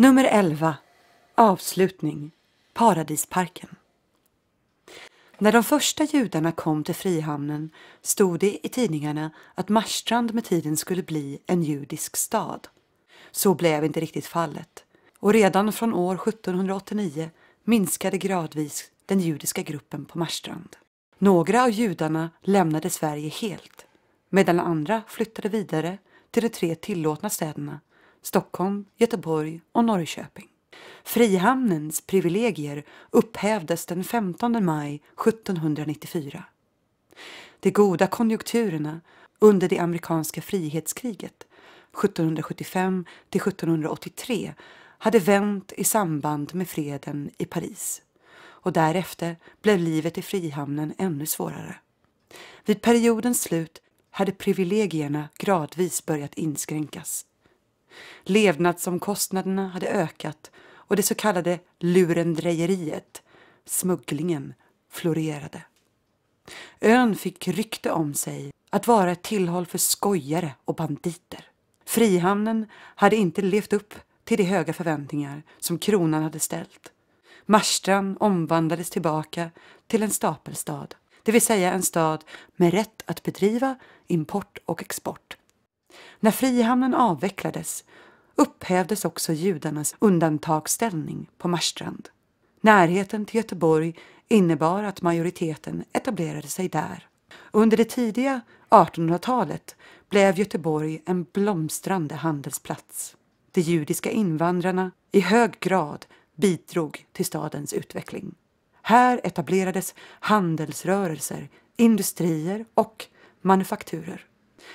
Nummer 11. Avslutning. Paradisparken. När de första judarna kom till Frihamnen stod det i tidningarna att Marstrand med tiden skulle bli en judisk stad. Så blev inte riktigt fallet och redan från år 1789 minskade gradvis den judiska gruppen på Marstrand. Några av judarna lämnade Sverige helt medan andra flyttade vidare till de tre tillåtna städerna Stockholm, Göteborg och Norrköping. Frihamnens privilegier upphävdes den 15 maj 1794. De goda konjunkturerna under det amerikanska frihetskriget 1775 till 1783 hade vänt i samband med freden i Paris och därefter blev livet i Frihamnen ännu svårare. Vid periodens slut hade privilegierna gradvis börjat inskränkas. Levnadsomkostnaderna hade ökat och det så kallade lurendrejeriet, smugglingen, florerade. Ön fick rykte om sig att vara ett tillhåll för skojare och banditer. Frihamnen hade inte levt upp till de höga förväntningar som kronan hade ställt. Marstrand omvandlades tillbaka till en stapelstad, det vill säga en stad med rätt att bedriva import och export när Frihamnen avvecklades upphävdes också judarnas undantagsställning på Marstrand. Närheten till Göteborg innebar att majoriteten etablerade sig där. Under det tidiga 1800-talet blev Göteborg en blomstrande handelsplats. De judiska invandrarna i hög grad bidrog till stadens utveckling. Här etablerades handelsrörelser, industrier och manufakturer.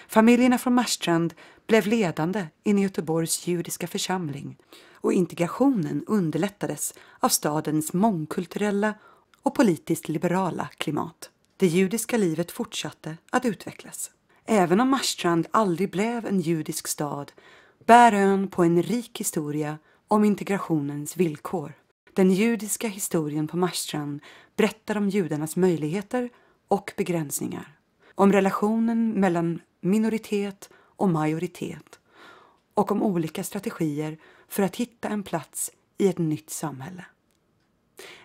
Familjerna från Marstrand blev ledande in i Göteborgs judiska församling och integrationen underlättades av stadens mångkulturella och politiskt liberala klimat. Det judiska livet fortsatte att utvecklas. Även om Marstrand aldrig blev en judisk stad bär ön på en rik historia om integrationens villkor. Den judiska historien på Marstrand berättar om judarnas möjligheter och begränsningar. Om relationen mellan minoritet och majoritet och om olika strategier för att hitta en plats i ett nytt samhälle.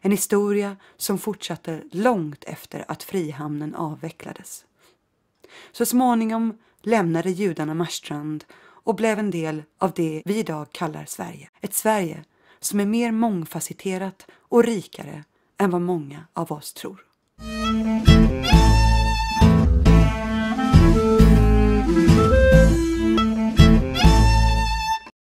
En historia som fortsatte långt efter att Frihamnen avvecklades. Så småningom lämnade judarna Marstrand och blev en del av det vi idag kallar Sverige. Ett Sverige som är mer mångfacetterat och rikare än vad många av oss tror.